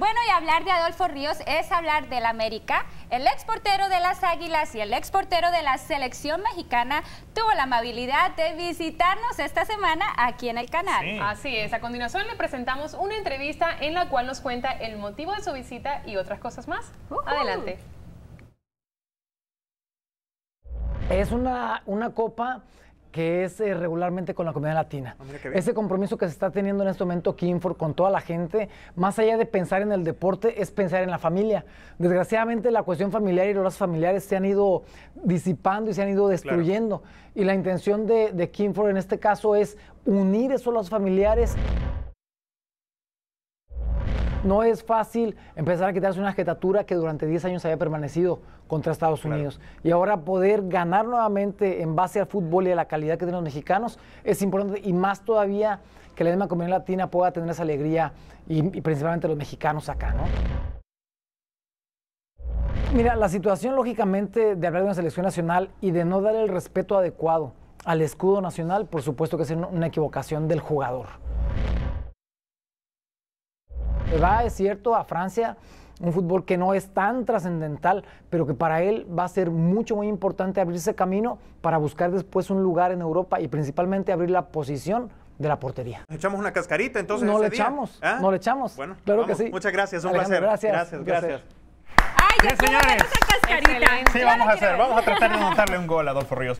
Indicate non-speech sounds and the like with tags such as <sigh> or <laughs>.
Bueno, y hablar de Adolfo Ríos es hablar del América. El exportero de las Águilas y el exportero de la selección mexicana tuvo la amabilidad de visitarnos esta semana aquí en el canal. Así es. A continuación le presentamos una entrevista en la cual nos cuenta el motivo de su visita y otras cosas más. Uh-huh. Adelante. Es una, una copa que es eh, regularmente con la comunidad latina. Ah, Ese compromiso que se está teniendo en este momento Kimfor con toda la gente, más allá de pensar en el deporte, es pensar en la familia. Desgraciadamente la cuestión familiar y los familiares se han ido disipando y se han ido destruyendo. Y la intención de, de en este caso es unir esos los familiares no es fácil empezar a quitarse una jetatura que durante 10 años había permanecido contra Estados Unidos. Y ahora poder ganar nuevamente en base al fútbol y a la calidad que tienen los mexicanos es importante y más todavía que la misma comunidad latina pueda tener esa alegría y, principalmente los mexicanos acá, ¿no? Mira, la situación lógicamente de hablar de una selección nacional y de no dar el respeto adecuado al escudo nacional, por supuesto que es una equivocación del jugador va, es cierto, a Francia, un fútbol que no es tan trascendental, pero que para él va a ser mucho, muy importante abrirse camino para buscar después un lugar en Europa y principalmente abrir la posición de la portería. Echamos una cascarita entonces. No le echamos, ¿Ah? no le echamos. Bueno, claro que sí. Muchas gracias, un placer. Gracias, gracias. gracias. Ay, señores. Sí, vamos a hacer, vamos a tratar de <laughs> montarle un gol a Adolfo Ríos.